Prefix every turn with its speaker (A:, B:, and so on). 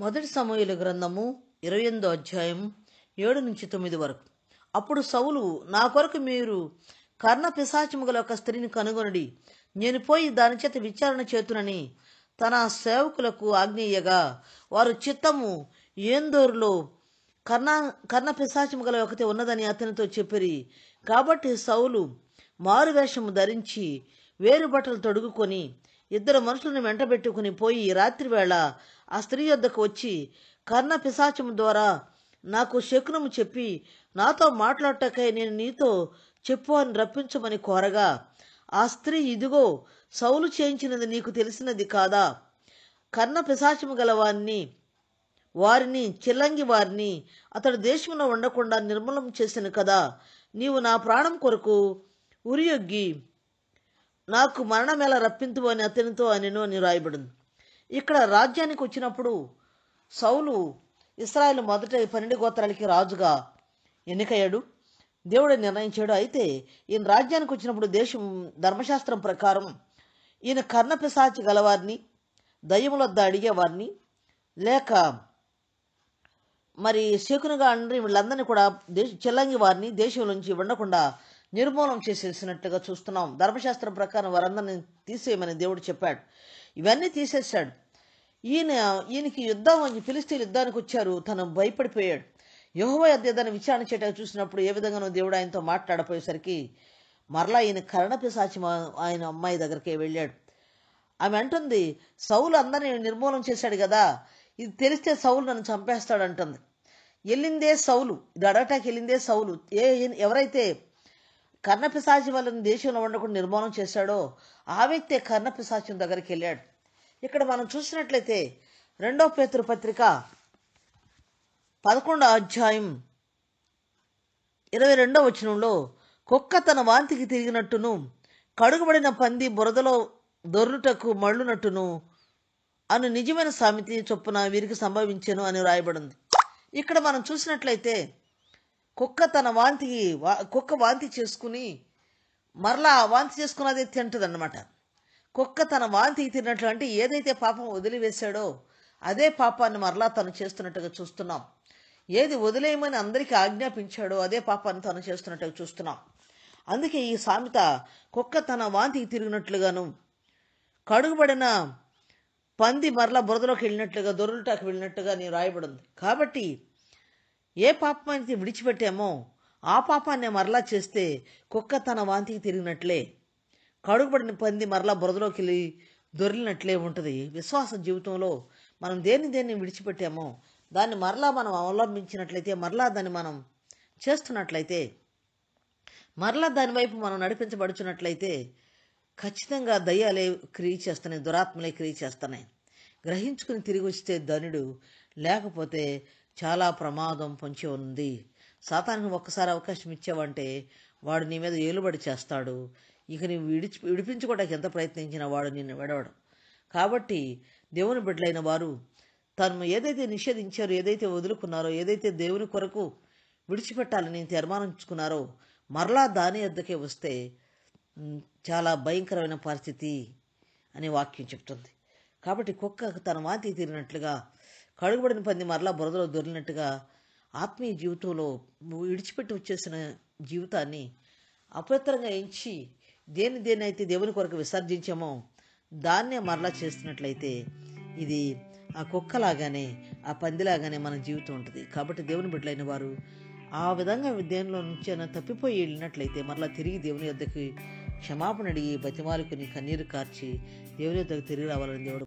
A: మొదటి సమూహల గ్రంథము ఇరవై ఎనిమిదో అధ్యాయం ఏడు నుంచి తొమ్మిది వరకు అప్పుడు సౌలు నా కొరకు మీరు కర్ణ పిశాచము గల ఒక స్త్రీని కనుగొనడి నేను పోయి దాని చేత విచారణ చేతునని తన సేవకులకు ఆగ్నేయగా వారు చిత్తము ఏందోరులో కర్ణ కర్ణ పిశాచము గల ఒకటి ఉన్నదని అతనితో చెప్పిరి కాబట్టి సౌలు మారువేషము ధరించి వేరు బట్టలు తొడుగుకొని ఇద్దరు మనుషులను వెంటబెట్టుకుని పోయి రాత్రివేళ ఆ స్త్రీ వద్దకు వచ్చి కర్ణ పిశాచము ద్వారా నాకు శకునము చెప్పి నాతో మాట్లాడటకై నేను నీతో చెప్పు అని రప్పించమని కోరగా ఆ స్త్రీ ఇదిగో సౌలు చేయించినది నీకు తెలిసినది కాదా కర్ణ పిశాచము గలవాన్ని వారిని చిల్లంగి వారిని అతడు దేశంలో ఉండకుండా నిర్మూలం చేసిన కదా నీవు నా ప్రాణం కొరకు ఉరియొగ్గి నాకు మరణం ఎలా రప్పింతువు అని అతనితో అనేనో అని రాయబడింది ఇక్కడ రాజ్యానికి వచ్చినప్పుడు సౌలు ఇస్రాయల్ మొదట పన్నెండు గోత్రాలకి రాజుగా ఎన్నికయ్యాడు దేవుడు నిర్ణయించాడు అయితే ఈయన రాజ్యానికి వచ్చినప్పుడు దేశం ధర్మశాస్త్రం ప్రకారం ఈయన కర్ణపిశాచి గలవారిని వద్ద అడిగేవారిని లేక మరి శకునుగా అండ్రి వీళ్ళందరినీ కూడా దేశ చెల్లంగి వారిని దేశం నుంచి ఉండకుండా నిర్మూలం చేసేసినట్టుగా చూస్తున్నాం ధర్మశాస్త్రం ప్రకారం వారందరిని తీసేయమని దేవుడు చెప్పాడు ఇవన్నీ తీసేశాడు ఈయన ఈయనకి యుద్ధం అని పిలిస్తే యుద్ధానికి వచ్చారు తను భయపడిపోయాడు యహోవ అధ్యతను విచారణ చేయటం చూసినప్పుడు ఏ విధంగానో దేవుడు ఆయనతో మాట్లాడపోయేసరికి మరలా ఈయన కరణపిశాచి ఆయన అమ్మాయి దగ్గరికి వెళ్ళాడు ఆమె అంటుంది సౌలు అందరినీ నిర్మూలన చేశాడు కదా ఇది తెలిస్తే సౌలు నన్ను చంపేస్తాడు అంటుంది వెళ్ళిందే సౌలు ఇది అడటాకి వెళ్ళిందే సౌలు ఏ ఎవరైతే కర్ణపిశాచి వాళ్ళని దేశంలో ఉండకుండా నిర్మాణం చేశాడో ఆ వ్యక్తే కర్ణపిశాచం దగ్గరికి వెళ్ళాడు ఇక్కడ మనం చూసినట్లయితే రెండో పేతృపత్రిక పదకొండో అధ్యాయం ఇరవై రెండో వచనంలో కుక్క తన వాంతికి తిరిగినట్టును కడుగుబడిన పంది బురదలో దొర్లుటకు మళ్ళునట్టును అని నిజమైన సామెత చొప్పున వీరికి సంభవించను అని రాయబడింది ఇక్కడ మనం చూసినట్లయితే కుక్క తన వాంతికి కుక్క వాంతి చేసుకుని మరలా వాంతి చేసుకున్నది అనమాట కుక్క తన వాంతికి తిన్నట్లు అంటే ఏదైతే పాపం వదిలివేశాడో అదే పాపాన్ని మరలా తను చేస్తున్నట్టుగా చూస్తున్నాం ఏది వదిలేయమని అందరికీ ఆజ్ఞాపించాడో అదే పాపాన్ని తను చేస్తున్నట్టుగా చూస్తున్నాం అందుకే ఈ సామెత కుక్క తన వాంతికి తిరిగినట్లుగాను కడుగుబడిన పంది మరలా బురదలోకి వెళ్ళినట్లుగా దొరులుటాకి వెళ్ళినట్టుగా నేను రాయబడింది కాబట్టి ఏ పాపమైతే విడిచిపెట్టామో ఆ పాపాన్ని మరలా చేస్తే కుక్క తన వాంతికి తిరిగినట్లే కడుగుబడిన పంది మరలా బురదలోకి వెళ్ళి దొరిలినట్లే ఉంటుంది విశ్వాసం జీవితంలో మనం దేన్ని దేన్ని విడిచిపెట్టామో దాన్ని మరలా మనం అవలంబించినట్లయితే మరలా దాన్ని మనం చేస్తున్నట్లయితే మరలా దానివైపు మనం నడిపించబడుచున్నట్లయితే ఖచ్చితంగా దయ్యాలే క్రియ చేస్తున్నాయి దురాత్మలే క్రియ చేస్తున్నాయి గ్రహించుకుని తిరిగి వస్తే ధనుడు లేకపోతే చాలా ప్రమాదం పొంచి ఉంది సాతానికి ఒక్కసారి అవకాశం ఇచ్చావంటే వాడు నీ మీద ఏలుబడి చేస్తాడు ఇక నీవు విడిచి విడిపించుకోవడానికి ఎంత ప్రయత్నించినా వాడు నిన్ను విడవడం కాబట్టి దేవుని బిడ్డలైన వారు తను ఏదైతే నిషేధించారో ఏదైతే వదులుకున్నారో ఏదైతే దేవుని కొరకు విడిచిపెట్టాలని తీర్మానించుకున్నారో మరలా దాని ఎద్దకే వస్తే చాలా భయంకరమైన పరిస్థితి అనే వాక్యం చెప్తుంది కాబట్టి కుక్క తన వాతి తీరినట్లుగా కడుగుబడిన పంది మరలా బురదలో దొరికినట్టుగా ఆత్మీయ జీవితంలో విడిచిపెట్టి వచ్చేసిన జీవితాన్ని అపవిత్రంగా ఎంచి దేని దేనైతే దేవుని కొరకు విసర్జించామో దాన్నే మరలా చేస్తున్నట్లయితే ఇది ఆ కుక్కలాగానే ఆ పందిలాగానే మన జీవితం ఉంటుంది కాబట్టి దేవుని బిడ్డలైన వారు ఆ విధంగా దేనిలో అయినా తప్పిపోయి వెళ్ళినట్లయితే మరలా తిరిగి దేవుని వద్దకి క్షమాపణ అడిగి బతిమాలుకుని కన్నీరు కార్చి దేవుని వద్దకు తిరిగి రావాలని దేవుడు